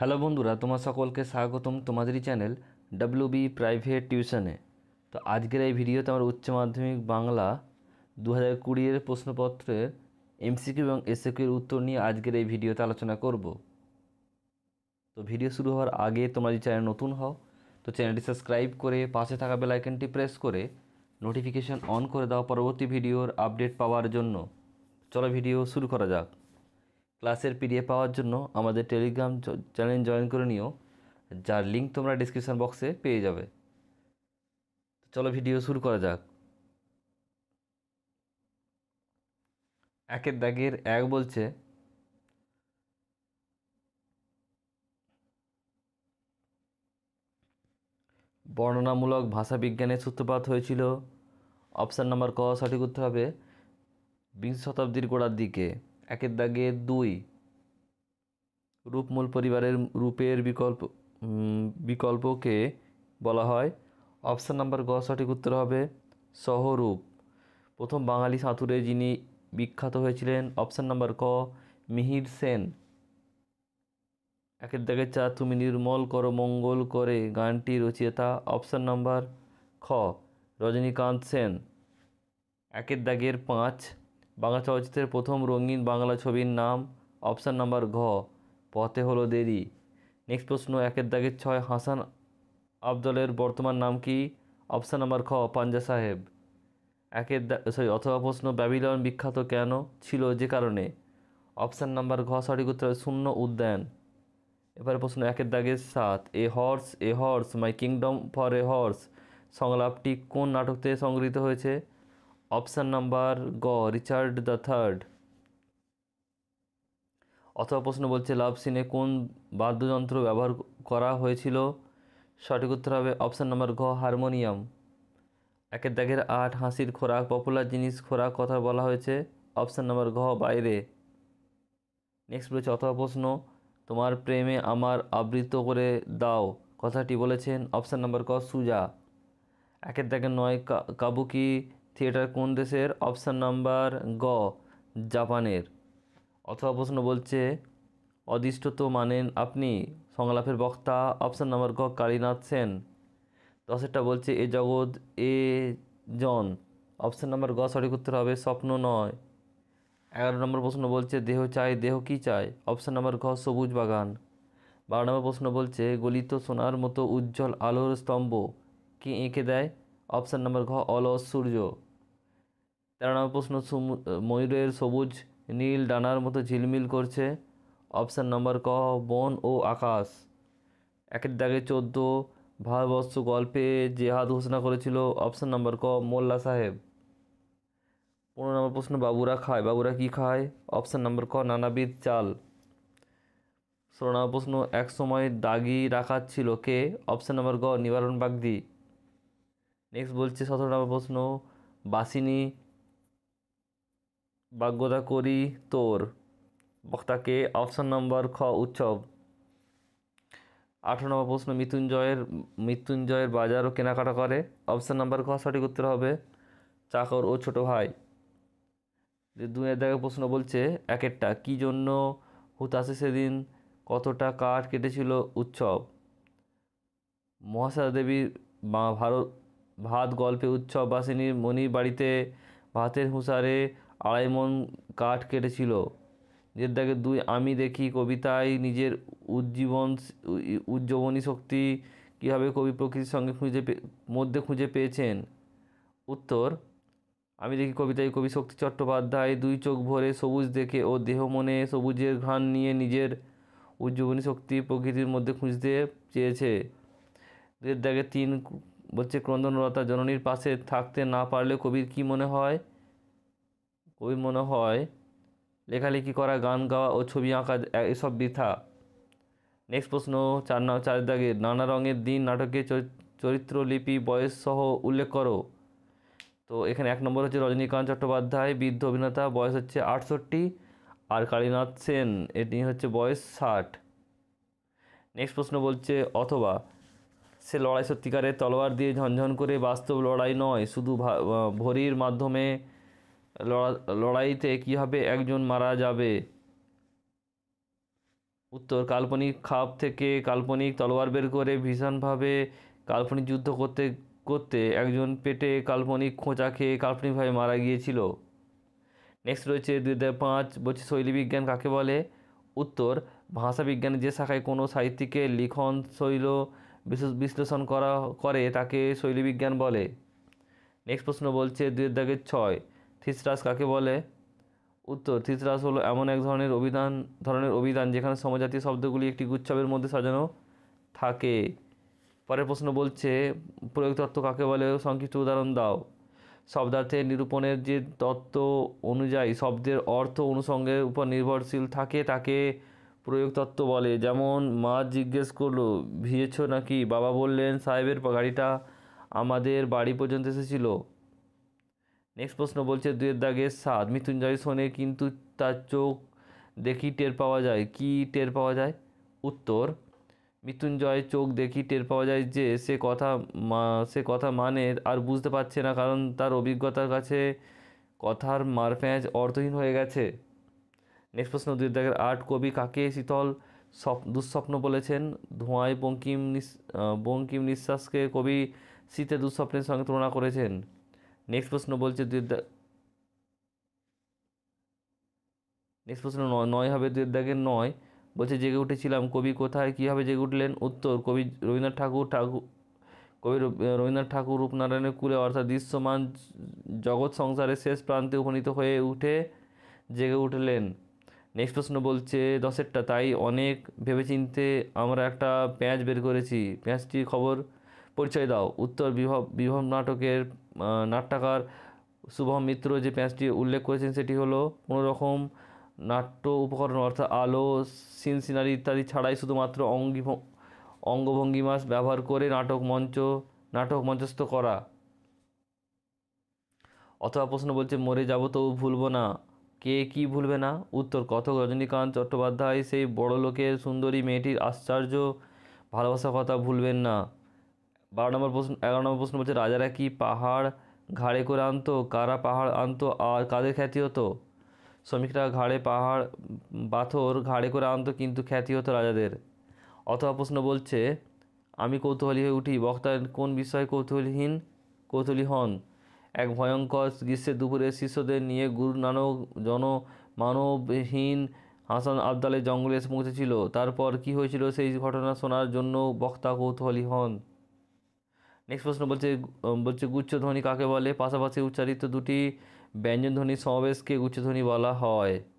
hello বন্ধুরা তোমার সকলকে স্বাগতম তোমাদেরই চ্যানেল ডাব্লিউ বি প্রাইভেট টিউশনে তো আজকের এই ভিডিওতে আমার উচ্চ মাধ্যমিক বাংলা দু হাজার কুড়ির প্রশ্নপত্রের এমসিকিউ এবং এসএকিউর উত্তর নিয়ে আজকের এই ভিডিওতে আলোচনা করব তো ভিডিও শুরু হওয়ার আগে তোমরা যদি চ্যানেল নতুন হও তো চ্যানেলটি সাবস্ক্রাইব করে পাশে থাকা বেল আইকনটি প্রেস করে নোটিফিকেশান অন করে দাও পরবর্তী ভিডিওর আপডেট পাওয়ার জন্য চলো ভিডিও শুরু করা যাক ক্লাসের পিডিএফ পাওয়ার জন্য আমাদের টেলিগ্রাম চ্যানেল জয়েন করে নিও যার লিঙ্ক তোমরা ডিসক্রিপশান বক্সে পেয়ে যাবে চলো ভিডিও শুরু করা যাক একের দাগের এক বলছে বর্ণনামূলক ভাষাবিজ্ঞানের সূত্রপাত হয়েছিল অপশান নাম্বার ক সঠিক উত্তর হবে বিংশ শতাব্দীর গোড়ার দিকে একের দাগে দুই রূপমূল পরিবারের রূপের বিকল্প বিকল্পকে বলা হয় অপশান নাম্বার গ সঠিক উত্তর হবে সহরূপ প্রথম বাঙালি সাঁতুরে যিনি বিখ্যাত হয়েছিলেন অপশান নাম্বার ক মিহির সেন একের দাগে চা তুমি নির্মল করো মঙ্গল করে গানটি রচিয়েতা অপশান নাম্বার খ রজনীকান্ত সেন একের দাগের পাঁচ বাংলা চলচ্চিত্রের প্রথম রঙিন বাংলা ছবির নাম অপশান নাম্বার ঘ পথে হলো দেরি নেক্সট প্রশ্ন একের দাগের ছয় হাসান আবদলের বর্তমান নাম কি অপশান নাম্বার খ পাঞ্জা সাহেব একের সরি অথবা প্রশ্ন ব্যাবিলন বিখ্যাত কেন ছিল যে কারণে অপশান নাম্বার ঘ সঠিক উত্তর শূন্য উদ্যান এবারে প্রশ্ন একের দাগের সাত a horse a horse my kingdom for a horse সংলাপটি কোন নাটকতে সংগৃহীত হয়েছে অপশান নাম্বার গ রিচার্ড দ্য থার্ড অথবা প্রশ্ন বলছে লাভ সিনে কোন বাদ্যযন্ত্র ব্যবহার করা হয়েছিল সঠিক উত্তর হবে অপশান নাম্বার ঘ হারমোনিয়াম একের দাগের আট হাসির খোরাক পপুলার জিনিস খোরাক কথা বলা হয়েছে অপশান নাম্বার ঘ বাইরে নেক্সট বলেছে অথবা প্রশ্ন তোমার প্রেমে আমার আবৃত করে দাও কথাটি বলেছেন অপশান নাম্বার ক সুজা একের দাগের নয় কাবুকি থিয়েটার কোন দেশের অপশান নাম্বার গ জাপানের অথবা প্রশ্ন বলছে অদিষ্ট তো মানেন আপনি সংলাপের বক্তা অপশান নাম্বার গ কালীনাথ সেন দশেরটা বলছে এ জগৎ এ জন অপশান নাম্বার গ সঠিক উত্তর হবে স্বপ্ন নয় এগারো নম্বর প্রশ্ন বলছে দেহ চাই দেহ কি চায় অপশান নাম্বার ঘ সবুজ বাগান বারো নম্বর প্রশ্ন বলছে গলিত সোনার মতো উজ্জ্বল আলোর স্তম্ভ কি এঁকে দেয় অপশান নাম্বার ঘ অলস সূর্য তেরো নম্বর প্রশ্ন ময়ূরের সবুজ নীল ডানার মতো ঝিলমিল করছে অপশান নম্বর ক বন ও আকাশ একের দাগে চোদ্দো ভারতবর্ষ গল্পে জেহাদ ঘোষণা করেছিল অপশান নম্বর ক মোল্লা সাহেব পনেরো নম্বর প্রশ্ন বাবুরা খায় বাবুরা কি খায় অপশান নম্বর ক নানাবিধ চাল ষোলো নম্বর প্রশ্ন এক সময় দাগি রাখা ছিল কে অপশান নম্বর ক নিবারণ বাগদি নেক্সট বলছে সতেরো নম্বর প্রশ্ন বাসিনী বাগ্যতা করি তোর বক্তাকে অপশন নম্বর খ উৎসব আঠারো নম্বর প্রশ্ন মৃত্যুঞ্জয়ের মৃত্যুঞ্জয়ের বাজারও কেনাকাটা করে অপশন নাম্বার খ সঠিক উত্তর হবে চাকর ও ছোট ভাই দুয়ের দেখা প্রশ্ন বলছে এক একটা কী জন্য হুতাশে সেদিন কতটা কাঠ কেটেছিল উৎসব মহাশা দেবীর ভারত ভাত গল্পে উৎসব বাসিনীর মনির বাড়িতে ভাতের হুঁসারে আড়াই মন কাঠ কেটেছিল দেবদাকে দুই আমি দেখি কবিতায় নিজের উজ্জীবন উজ্জীবনী শক্তি কীভাবে কবি প্রকৃতির সঙ্গে খুঁজে মধ্যে খুঁজে পেয়েছেন উত্তর আমি দেখি কবিতায় কবি শক্তি চট্টোপাধ্যায় দুই চোখ ভরে সবুজ দেখে ও দেহ মনে সবুজের ঘ্রাণ নিয়ে নিজের উজ্জীবনী শক্তি প্রকৃতির মধ্যে খুঁজতে চেয়েছে দেবদাকে তিন বলছে ক্রন্দনরতা জননীর পাশে থাকতে না পারলে কবির কি মনে হয় কবি মনে হয় লেখালেখি করা গান গাওয়া ও ছবি আঁকা এসব বৃথা নেক্সট প্রশ্ন চার না চার দাগে নানা রঙের দিন নাটকে চরিত্র লিপি বয়স সহ উল্লেখ করো তো এখানে এক নম্বর হচ্ছে রজনীকান্ত চট্টোপাধ্যায় বৃদ্ধ অভিনেতা বয়স হচ্ছে আটষট্টি আর কালীনাথ সেন এটি হচ্ছে বয়স ষাট নেক্সট প্রশ্ন বলছে অথবা সে লড়াই সত্যিকারের তলোয়ার দিয়ে ঝনঝন করে বাস্তব লড়াই নয় শুধু ভরির মাধ্যমে লড়াইতে কীভাবে একজন মারা যাবে উত্তর কাল্পনিক খাপ থেকে কাল্পনিক তলোয়ার বের করে ভীষণভাবে কাল্পনিক যুদ্ধ করতে করতে একজন পেটে কাল্পনিক খোঁচা খেয়ে কাল্পনিকভাবে মারা গিয়েছিল নেক্সট রয়েছে দুই হাজার পাঁচ শৈলী শৈলীবিজ্ঞান কাকে বলে উত্তর ভাষাবিজ্ঞানের যে শাখায় কোনো সাহিত্যিকের লিখন শৈল বিশ্লেষণ করা করে তাকে শৈলীবিজ্ঞান বলে নেক্সট প্রশ্ন বলছে দুই দাগের ছয় থিসরাস কাকে বলে উত্তর থিসরাস হলো এমন এক ধরনের অভিধান ধরনের অভিধান যেখানে সমজাতীয় শব্দগুলি একটি গুচ্ছবের মধ্যে সাজানো থাকে পরের প্রশ্ন বলছে প্রয়োগ তত্ত্ব কাকে বলে সংক্ষিপ্ত উদাহরণ দাও শব্দার্থের নিরূপণের যে তত্ত্ব অনুযায়ী শব্দের অর্থ অনুষঙ্গের উপর নির্ভরশীল থাকে তাকে প্রয়োগ তত্ত্ব বলে যেমন মা জিজ্ঞেস করলো ভিজেছ নাকি বাবা বললেন সাহেবের গাড়িটা আমাদের বাড়ি পর্যন্ত এসেছিলো নেক্সট প্রশ্ন বলছে দুয়ের দাগের স্বাদ মৃত্যুঞ্জয় শোনে কিন্তু তার চোখ দেখি টের পাওয়া যায় কি টের পাওয়া যায় উত্তর মৃত্যুঞ্জয় চোখ দেখি টের পাওয়া যায় যে সে কথা সে কথা মানে আর বুঝতে পারছে না কারণ তার অভিজ্ঞতার কাছে কথার মারপ্যাঁচ অর্থহীন হয়ে গেছে নেক্সট প্রশ্ন দুয়ের দাগের আট কবি কাকে শীতল স্বপ দুঃস্বপ্ন বলেছেন ধোঁয়ায় বঙ্কিম বঙ্কিম নিঃশ্বাসকে কবি শীতের দুঃস্বপ্নের সঙ্গে তুলনা করেছেন নেক্সট প্রশ্ন বলছে দুয়ের নেক্সট প্রশ্ন নয় হবে দুয়ের দাগের নয় বলছে জেগে উঠেছিলাম কবি কোথায় কীভাবে জেগে উঠলেন উত্তর কবি রবীন্দ্রনাথ ঠাকুর ঠাকুর কবি রবীন্দ্রনাথ ঠাকুর রূপনারায়ণের কুলে অর্থাৎ দৃশ্যমান জগৎ সংসারের শেষ প্রান্তে উপনীত হয়ে উঠে জেগে উঠলেন নেক্সট প্রশ্ন বলছে দশেরটা তাই অনেক ভেবেচিন্তে আমরা একটা প্যাঁচ বের করেছি প্যাঁচটির খবর পরিচয় দাও উত্তর বিভব বিভব নাটকের নাট্যকার শুভম মিত্র যে প্যাঁচটি উল্লেখ করেছেন সেটি হলো কোনো রকম নাট্য উপকরণ অর্থাৎ আলো সিনসিনারি ইত্যাদি ছাড়াই শুধুমাত্র অঙ্গি অঙ্গভঙ্গিমা ব্যবহার করে নাটক মঞ্চ নাটক মঞ্চস্থ করা অথবা প্রশ্ন বলছে মরে যাব তবু ভুলবো না কে কি ভুলবে না উত্তর কথক রজনীকান্ত চট্টোপাধ্যায় সেই বড় লোকের সুন্দরী মেয়েটির আশ্চর্য ভালোবাসা কথা ভুলবেন না বারো নম্বর প্রশ্ন এগারো নম্বর প্রশ্ন বলছে রাজারা কি পাহাড় ঘাড়ে করে আনতো কারা পাহাড় আনতো আর কাদের খ্যাতি হতো শ্রমিকরা ঘাড়ে পাহাড় পাথর ঘাড়ে করে আনতো কিন্তু খ্যাতি হতো রাজাদের অথবা প্রশ্ন বলছে আমি কৌতূহলী হয়ে উঠি বক্তার কোন বিষয়ে কৌতূহলীহীন কৌতূহলী হন এক ভয়ঙ্কর গ্রীষ্মের দুপুরে শিষ্যদের নিয়ে গুরু নানক জন মানবহীন হাসান আবদালের জঙ্গলে এসে পৌঁছেছিল তারপর কি হয়েছিল সেই ঘটনা শোনার জন্য বক্তা কৌতূহলী হন নেক্সট প্রশ্ন বলছে বলছে গুচ্ছধ্বনি কাকে বলে পাশাপাশি উচ্চারিত দুটি ব্যঞ্জনধ্বনির সমাবেশকে গুচ্ছধ্বনি বলা হয়